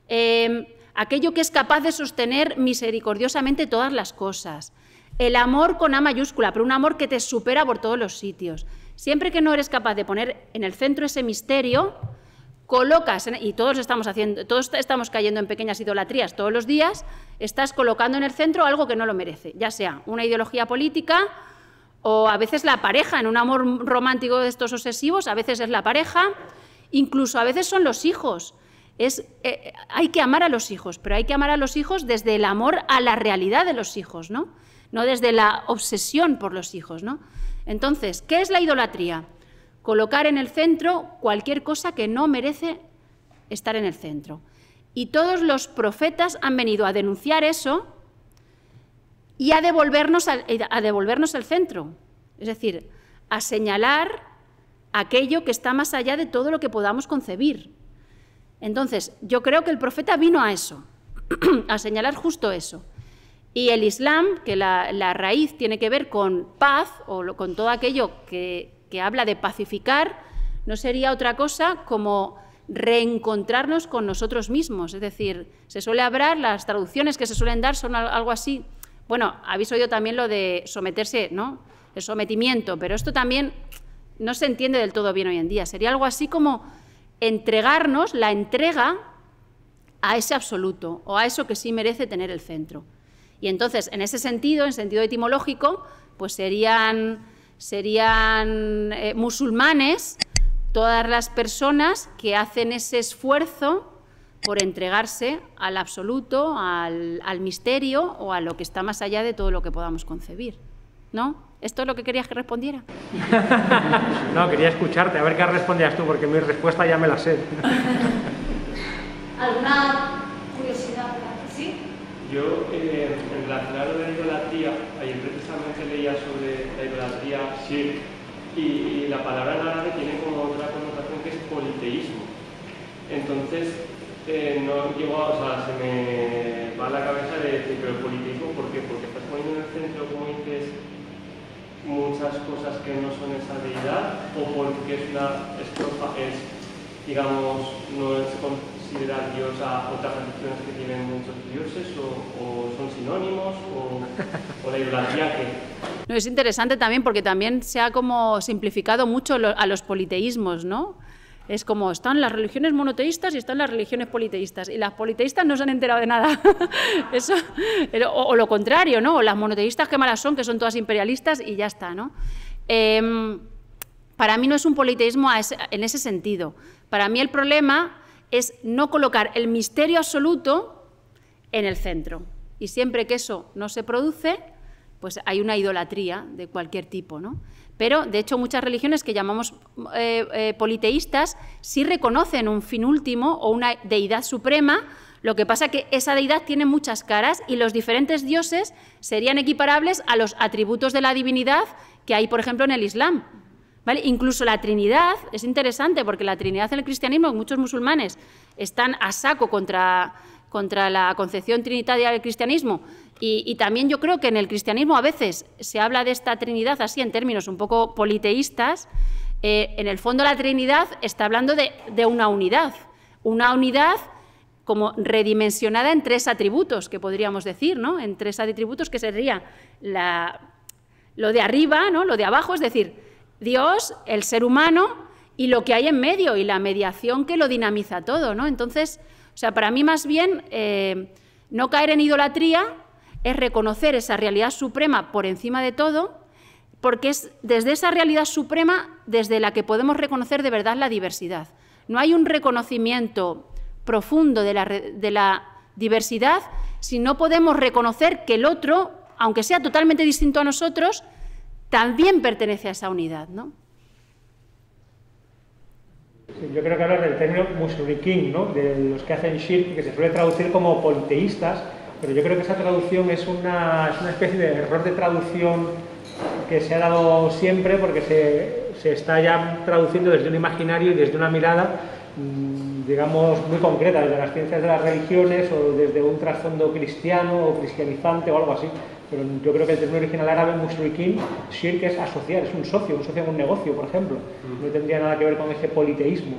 em, aquello que es capaz de sostener misericordiosamente todas las cosas, el amor con A mayúscula, pero un amor que te supera por todos los sitios. Siempre que no eres capaz de poner en el centro ese misterio, colocas, y todos estamos haciendo, todos estamos cayendo en pequeñas idolatrías todos los días, estás colocando en el centro algo que no lo merece, ya sea una ideología política, o a veces la pareja, en un amor romántico de estos obsesivos, a veces es la pareja, incluso a veces son los hijos. Es, eh, eh, hay que amar a los hijos, pero hay que amar a los hijos desde el amor a la realidad de los hijos, ¿no? No desde la obsesión por los hijos, ¿no? Entonces, ¿qué es la idolatría? Colocar en el centro cualquier cosa que no merece estar en el centro. Y todos los profetas han venido a denunciar eso, y a devolvernos al, a devolvernos al centro, es decir, a señalar aquello que está más allá de todo lo que podamos concebir. Entonces, yo creo que el profeta vino a eso, a señalar justo eso. Y el Islam, que la, raíz tiene que ver con paz o con todo aquello que, que habla de pacificar, no sería otra cosa como reencontrarnos con nosotros mismos. Es decir, se suele hablar, las traducciones que se suelen dar son algo así bueno, habéis oído también lo de someterse, ¿no? El sometimiento, pero esto también no se entiende del todo bien hoy en día. Sería algo así como entregarnos, la entrega a ese absoluto o a eso que sí merece tener el centro. Y entonces, en ese sentido, en sentido etimológico, pues serían, eh, musulmanes todas las personas que hacen ese esfuerzo por entregarse al absoluto, al, al, misterio o a lo que está más allá de todo lo que podamos concebir. ¿No? ¿Esto es lo que querías que respondiera? no, quería escucharte, a ver qué respondías tú, porque mi respuesta ya me la sé. ¿Alguna curiosidad? ¿Sí? Yo, eh, relación de la idolatría, ayer precisamente leía sobre la idolatría sí, y, y la palabra en árabe tiene como otra connotación que es politeísmo. Entonces, eh, no llego o sea, se me va a la cabeza de decir, pero político, ¿por qué? Porque estás poniendo en el centro, como dices, muchas cosas que no son esa deidad, o porque es una estrofa, es, digamos, no es considerar Dios a otras tradiciones que tienen muchos dioses, o, son sinónimos, o, o la idolatría que no, es interesante también porque también se ha como simplificado mucho a los politeísmos, ¿no? Es como están las religiones monoteístas y están las religiones politeístas. Y las politeístas no se han enterado de nada. o, lo contrario, ¿no? O las monoteístas qué malas son, que son todas imperialistas y ya está, ¿no? Em, para mí no es un politeísmo en ese sentido. Para mí el problema es no colocar el misterio absoluto en el centro. Y siempre que eso no se produce, pues hay una idolatría de cualquier tipo, ¿no? Pero, de hecho, muchas religiones que llamamos eh, eh, politeístas sí reconocen un fin último o una deidad suprema, lo que pasa es que esa deidad tiene muchas caras y los diferentes dioses serían equiparables a los atributos de la divinidad que hay, por ejemplo, en el Islam. Incluso la Trinidad es interesante porque la Trinidad en el cristianismo, muchos musulmanes están a saco contra, contra la concepción trinitaria del cristianismo, y, también yo creo que en el cristianismo a veces se habla de esta Trinidad así en términos un poco politeístas. Eh, en el fondo la Trinidad está hablando de, una unidad, una unidad como redimensionada en tres atributos, que podríamos decir, ¿no? En tres atributos que sería la, lo de arriba, ¿no? Lo de abajo, es decir, Dios, el ser humano y lo que hay en medio y la mediación que lo dinamiza todo, ¿no? Entonces, o sea, para mí más bien eh, no caer en idolatría, es reconocer esa realidad suprema por encima de todo, porque es desde esa realidad suprema desde la que podemos reconocer de verdad la diversidad. No hay un reconocimiento profundo de la, diversidad si no podemos reconocer que el otro, aunque sea totalmente distinto a nosotros, también pertenece a esa unidad. ¿no? yo creo que hablas del término musulmán, de los que hacen shirk, que se suele traducir como politeístas, pero yo creo que esa traducción es una, especie de error de traducción que se ha dado siempre porque se, está ya traduciendo desde un imaginario y desde una mirada mm, digamos, muy concreta, desde las ciencias de las religiones o desde un trasfondo cristiano o cristianizante o algo así. Pero yo creo que el término original árabe, sir shirk es asociar, es un socio, un socio en un negocio, por ejemplo. No tendría nada que ver con ese politeísmo,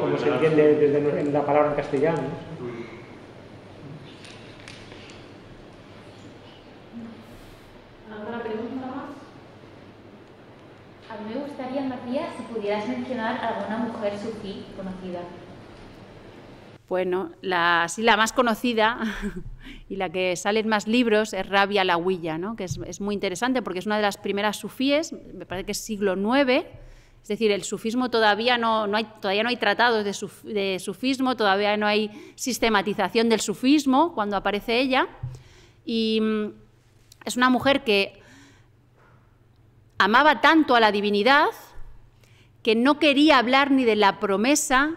como, se entiende desde en la palabra en castellano. ¿Alguna pregunta más? A mí me gustaría, María, si pudieras mencionar alguna mujer sufí conocida. Bueno, la, sí, la más conocida y la que sale en más libros es Rabia la Huilla, que es, muy interesante porque es una de las primeras sufíes, me parece que es siglo IX, es decir, el sufismo todavía no, no hay, todavía no hay tratados de, de, sufismo, todavía no hay sistematización del sufismo cuando aparece ella. Y mm, es una mujer que amaba tanto a la divinidad que no quería hablar ni de la promesa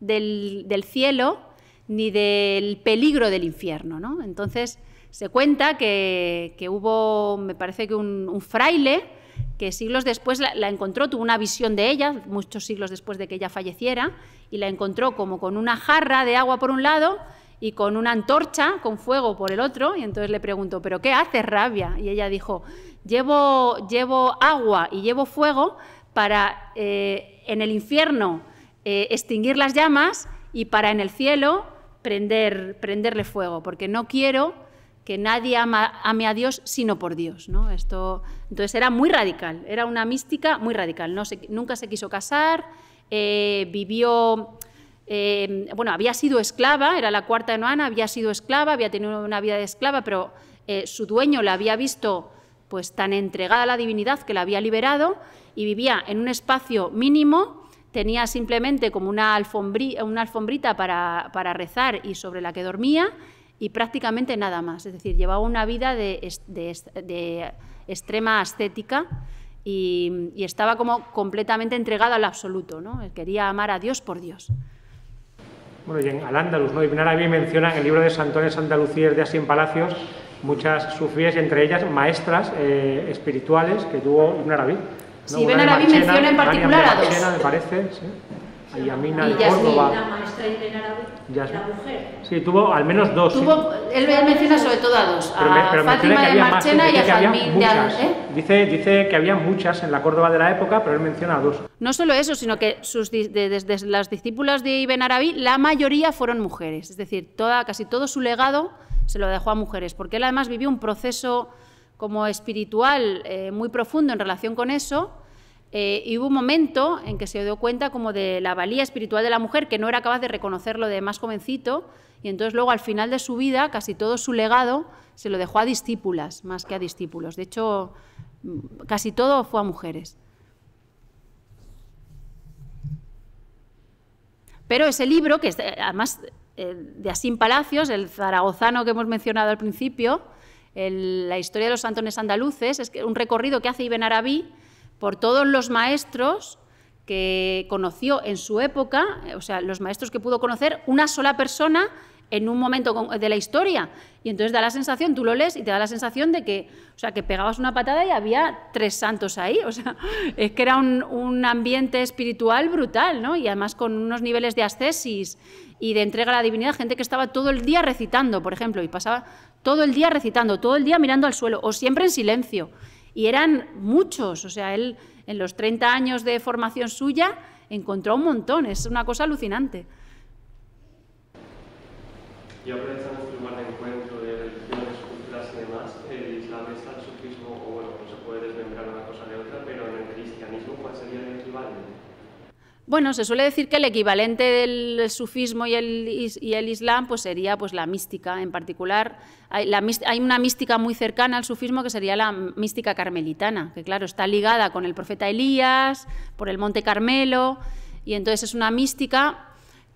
del, cielo ni del peligro del infierno. ¿no? Entonces se cuenta que, hubo, me parece que un, fraile que siglos después la, la, encontró, tuvo una visión de ella, muchos siglos después de que ella falleciera, y la encontró como con una jarra de agua por un lado y con una antorcha con fuego por el otro, y entonces le preguntó, ¿pero qué haces, rabia? Y ella dijo, llevo, agua y llevo fuego para eh, en el infierno eh, extinguir las llamas y para en el cielo prenderle fuego, porque no quiero que nadie ame a Dios sino por Dios. ¿no? Esto, entonces era muy radical, era una mística muy radical. nunca se quiso casar, eh, vivió, bueno, había sido esclava, era la cuarta de Noana, había sido esclava, había tenido una vida de esclava, pero su dueño la había visto pues tan entregada a la divinidad que la había liberado y vivía en un espacio mínimo, tenía simplemente como una, alfombrita para, rezar y sobre la que dormía y prácticamente nada más. Es decir, llevaba una vida de, extrema ascética y, estaba como completamente entregado al absoluto. ¿no? Quería amar a Dios por Dios. Bueno, y en Al-Ándalus, ¿no? Ibn Arabi menciona en el libro de Santones Andalucíes de Así Palacios muchas sufíes, entre ellas maestras eh, espirituales que tuvo Ibn Arabi. Ibn Arabi menciona en particular a dos. Marchena, me parece, sí. Y Amina de Córdoba. La maestra Ibn Arabi, la mujer. Sí, tuvo al menos dos. Tuvo, él, menciona sobre todo a dos, pero, a Fátima de Marchena y a de ¿eh? Dice, dice que había muchas en la Córdoba de la época, pero él menciona a dos. No solo eso, sino que sus, desde las discípulas de Ibn Arabi, la mayoría fueron mujeres. Es decir, toda, casi todo su legado se lo dejó a mujeres, porque él además vivió un proceso como espiritual eh, muy profundo en relación con eso. Eh, y hubo un momento en que se dio cuenta como de la valía espiritual de la mujer, que no era capaz de reconocerlo de más jovencito, y entonces luego al final de su vida casi todo su legado se lo dejó a discípulas más que a discípulos. De hecho, mm, casi todo fue a mujeres. Pero ese libro, que eh, además de Asín Palacios, el zaragozano que hemos mencionado al principio, la historia de los santones andaluces, es un recorrido que hace Ibn Arabi por todos los maestros que conoció en su época, eh, o sea, los maestros que pudo conocer una sola persona en un momento de la historia. Y entonces da la sensación, tú lo lees y te da la sensación de que, o sea, que pegabas una patada y había tres santos ahí. O sea, es que era un, ambiente espiritual brutal, ¿no? Y además con unos niveles de ascesis y de entrega a la divinidad, gente que estaba todo el día recitando, por ejemplo, y pasaba todo el día recitando, todo el día mirando al suelo, o siempre en silencio. Y eran muchos, o sea, él en los 30 años de formación suya encontró un montón, es una cosa alucinante. Y aprovechamos este lugar de encuentro de religiones, culturas y demás. El Islam está el sufismo, o bueno, no se puede desmembrar una cosa de otra, pero en el cristianismo, ¿cuál sería el equivalente? Bueno, se suele decir que el equivalente del sufismo y el, islam pues sería pues, la mística. En particular, hay, hay, una mística muy cercana al sufismo que sería la mística carmelitana, que claro, está ligada con el profeta Elías, por el monte Carmelo, y entonces es una mística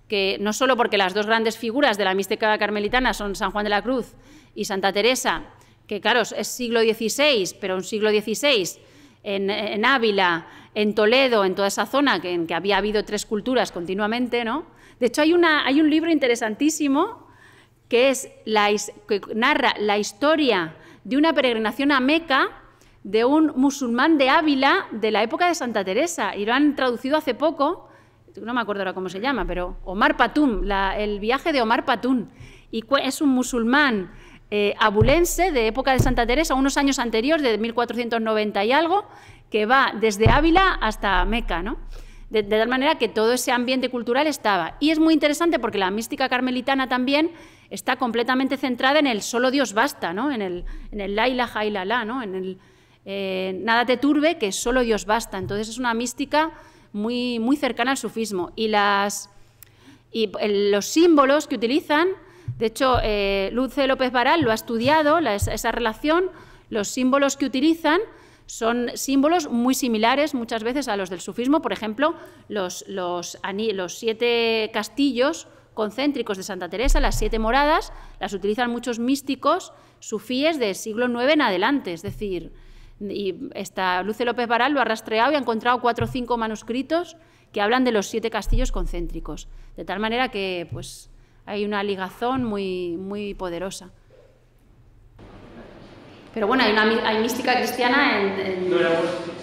que no solo porque las dos grandes figuras de la mística carmelitana son San Juan de la Cruz y Santa Teresa, que claro, es siglo XVI, pero un siglo XVI en, Ávila, en Toledo, en toda esa zona que, en que había habido tres culturas continuamente, ¿no? De hecho, hay, un libro interesantísimo que, narra la historia de una peregrinación a Meca de un musulmán de Ávila de la época de Santa Teresa y lo han traducido hace poco, no me acuerdo ahora cómo se llama, pero Omar Patum, el viaje de Omar Patum. Y es un musulmán eh, abulense de época de Santa Teresa, unos años anteriores, de 1490 y algo, que va desde Ávila hasta Meca, ¿no? De, tal manera que todo ese ambiente cultural estaba. Y es muy interesante porque la mística carmelitana también está completamente centrada en el solo Dios basta, ¿no? en el, en el la ¿no? en el eh, nada te turbe, que solo Dios basta. Entonces es una mística muy, muy cercana al sufismo. Y, las, y los símbolos que utilizan de hecho, eh, Luce López Baral lo ha estudiado, esa relación, los símbolos que utilizan son símbolos muy similares muchas veces a los del sufismo, por ejemplo, los, siete castillos concéntricos de Santa Teresa, las siete moradas, las utilizan muchos místicos sufíes del siglo IX en adelante, es decir, y Luce López Baral lo ha rastreado y ha encontrado cuatro o cinco manuscritos que hablan de los siete castillos concéntricos. De tal manera que, pues, hay una ligazón muy, muy poderosa. Pero bueno, hay, mística cristiana en... No, era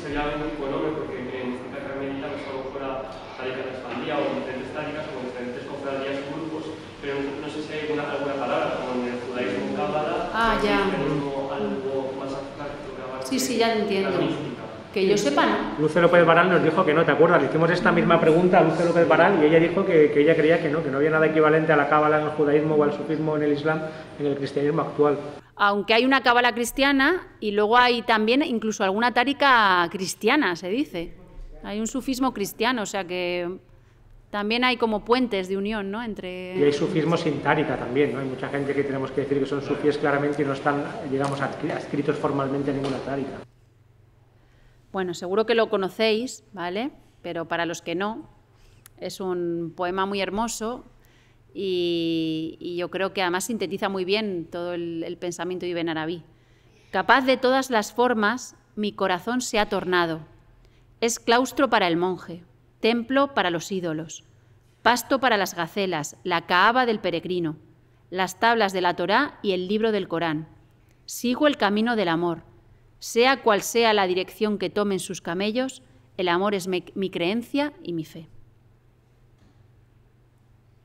sería algo muy nombre porque en Santa Carmelita no solo fuera tálicas de expandía o diferentes tálicas o diferentes cofradías y grupos, pero no sé si hay alguna, alguna palabra, como en el judaísmo cábala, ah, ya. algo más abstracto. Sí, sí, ya lo entiendo. Que yo sepa, ¿no? Luce López Baral nos dijo que no, ¿te acuerdas? Le hicimos esta misma pregunta a Luce López Baral y ella dijo que, ella creía que no, que no había nada equivalente a la cábala en el judaísmo o al sufismo en el islam, en el cristianismo actual. Aunque hay una cábala cristiana y luego hay también incluso alguna tárica cristiana, se dice. Hay un sufismo cristiano, o sea que también hay como puentes de unión, ¿no? Entre... Y hay sufismo sin tárica también, ¿no? Hay mucha gente que tenemos que decir que son sufíes claramente y no están, digamos, adscritos formalmente a ninguna tárica. Bueno, seguro que lo conocéis, ¿vale? Pero para los que no, es un poema muy hermoso y, yo creo que además sintetiza muy bien todo el, el pensamiento de Ibn Arabi. Capaz de todas las formas, mi corazón se ha tornado. Es claustro para el monje, templo para los ídolos, pasto para las gacelas, la caaba del peregrino, las tablas de la Torá y el libro del Corán. Sigo el camino del amor, sea cual sea la dirección que tomen sus camellos, el amor es mi, creencia y mi fe.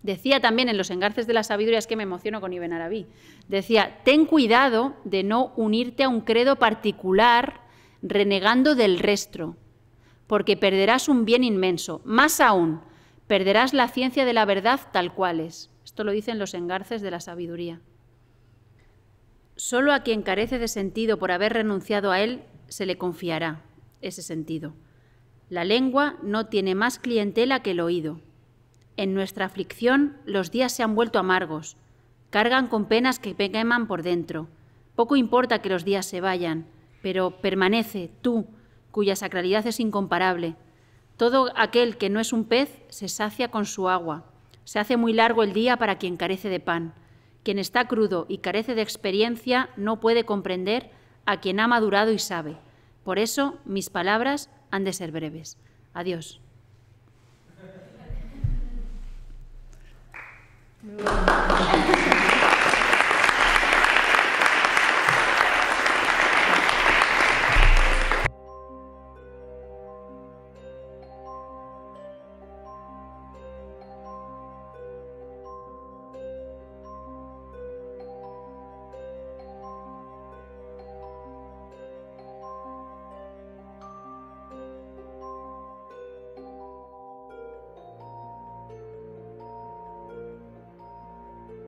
Decía también en los engarces de la sabiduría, es que me emociono con Ibn Arabi, decía, ten cuidado de no unirte a un credo particular renegando del resto, porque perderás un bien inmenso. Más aún, perderás la ciencia de la verdad tal cual es. Esto lo dicen los engarces de la sabiduría. Solo a quien carece de sentido por haber renunciado a él se le confiará ese sentido. La lengua no tiene más clientela que el oído. En nuestra aflicción los días se han vuelto amargos, cargan con penas que queman por dentro. Poco importa que los días se vayan, pero permanece tú, cuya sacralidad es incomparable. Todo aquel que no es un pez se sacia con su agua. Se hace muy largo el día para quien carece de pan. Quien está crudo y carece de experiencia no puede comprender a quien ha madurado y sabe. Por eso mis palabras han de ser breves. Adiós.